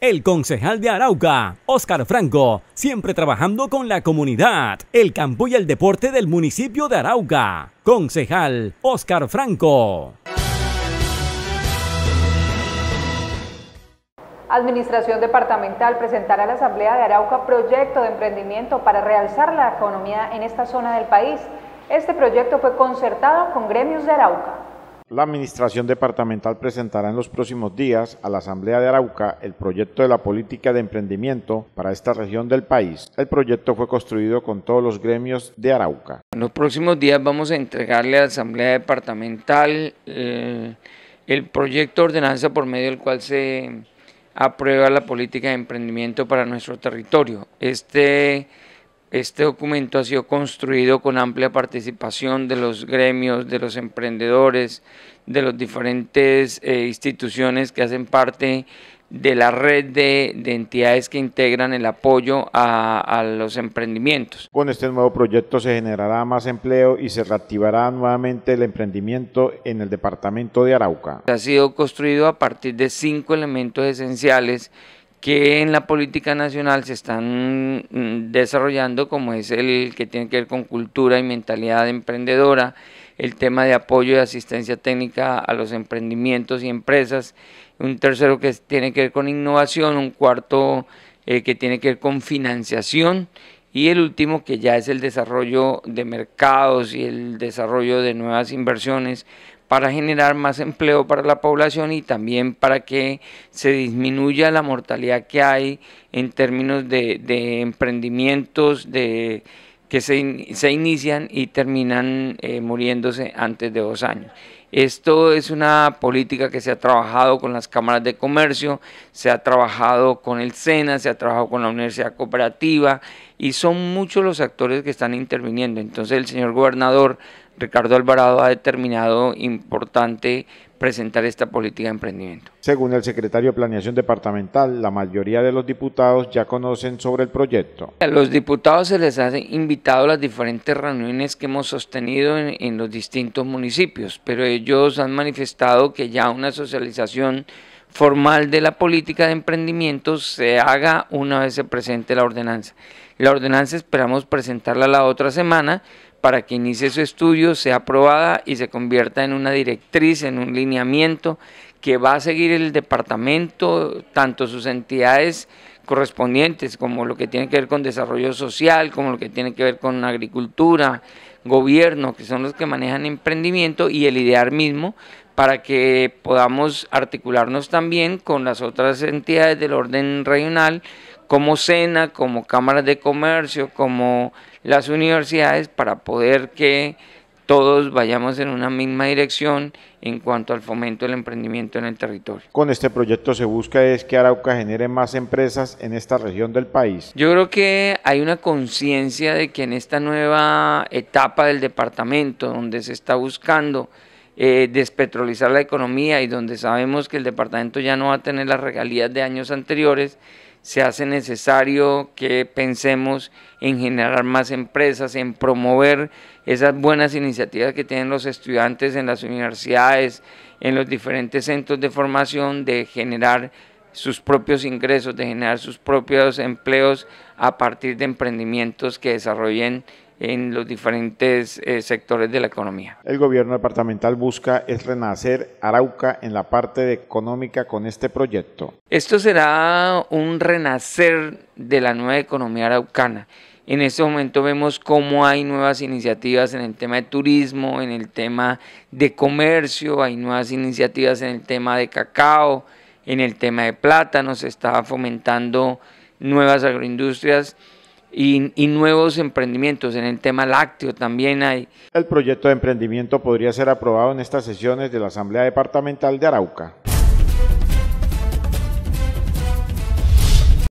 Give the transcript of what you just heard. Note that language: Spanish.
El concejal de Arauca, Óscar Franco, siempre trabajando con la comunidad, el campo y el deporte del municipio de Arauca. Concejal Óscar Franco. Administración Departamental presentará a la Asamblea de Arauca proyecto de emprendimiento para realzar la economía en esta zona del país. Este proyecto fue concertado con gremios de Arauca. La Administración Departamental presentará en los próximos días a la Asamblea de Arauca el proyecto de la política de emprendimiento para esta región del país. El proyecto fue construido con todos los gremios de Arauca. En los próximos días vamos a entregarle a la Asamblea Departamental eh, el proyecto de ordenanza por medio del cual se aprueba la política de emprendimiento para nuestro territorio. Este este documento ha sido construido con amplia participación de los gremios, de los emprendedores, de las diferentes eh, instituciones que hacen parte de la red de, entidades que integran el apoyo a, a, los emprendimientos. Con este nuevo proyecto se generará más empleo y se reactivará nuevamente el emprendimiento en el departamento de Arauca. Ha sido construido a partir de cinco elementos esenciales que en la política nacional se están mm, desarrollando, como es el que tiene que ver con cultura y mentalidad emprendedora, el tema de apoyo y asistencia técnica a los emprendimientos y empresas, un tercero que tiene que ver con innovación, un cuarto eh, que tiene que ver con financiación y el último que ya es el desarrollo de mercados y el desarrollo de nuevas inversiones para generar más empleo para la población y también para que se disminuya la mortalidad que hay en términos de, emprendimientos que se, inician y terminan eh, muriéndose antes de dos años. Esto es una política que se ha trabajado con las cámaras de comercio, se ha trabajado con el SENA, se ha trabajado con la Universidad Cooperativa y son muchos los actores que están interviniendo. Entonces el señor gobernador Ricardo Alvarado ha determinado importante presentar esta política de emprendimiento. Según el secretario de Planeación Departamental, la mayoría de los diputados ya conocen sobre el proyecto. A los diputados se les ha invitado a las diferentes reuniones que hemos sostenido en, los distintos municipios, pero ellos han manifestado que ya una socialización formal de la política de emprendimiento se haga una vez se presente la ordenanza. La ordenanza esperamos presentarla la otra semana para que inicie su estudio, sea aprobada y se convierta en una directriz, en un lineamiento que va a seguir el departamento, tanto sus entidades correspondientes, como lo que tiene que ver con desarrollo social, como lo que tiene que ver con agricultura, gobierno, que son los que manejan emprendimiento, y el IDEAR mismo, para que podamos articularnos también con las otras entidades del orden regional, como SENA, como cámaras de comercio, como las universidades, para poder que todos vayamos en una misma dirección en cuanto al fomento del emprendimiento en el territorio. Con este proyecto se busca es que Arauca genere más empresas en esta región del país. Yo creo que hay una conciencia de que en esta nueva etapa del departamento, donde se está buscando eh, despetrolizar la economía y donde sabemos que el departamento ya no va a tener las regalías de años anteriores, se hace necesario que pensemos en generar más empresas, en promover esas buenas iniciativas que tienen los estudiantes en las universidades, en los diferentes centros de formación, de generar sus propios ingresos, de generar sus propios empleos a partir de emprendimientos que desarrollen en los diferentes eh, sectores de la economía. El gobierno departamental busca es renacer Arauca en la parte económica con este proyecto. Esto será un renacer de la nueva economía araucana. En este momento vemos cómo hay nuevas iniciativas en el tema de turismo, en el tema de comercio, hay nuevas iniciativas en el tema de cacao, en el tema de plátano, se está fomentando nuevas agroindustrias y, nuevos emprendimientos. En el tema lácteo también hay. El proyecto de emprendimiento podría ser aprobado en estas sesiones de la Asamblea Departamental de Arauca.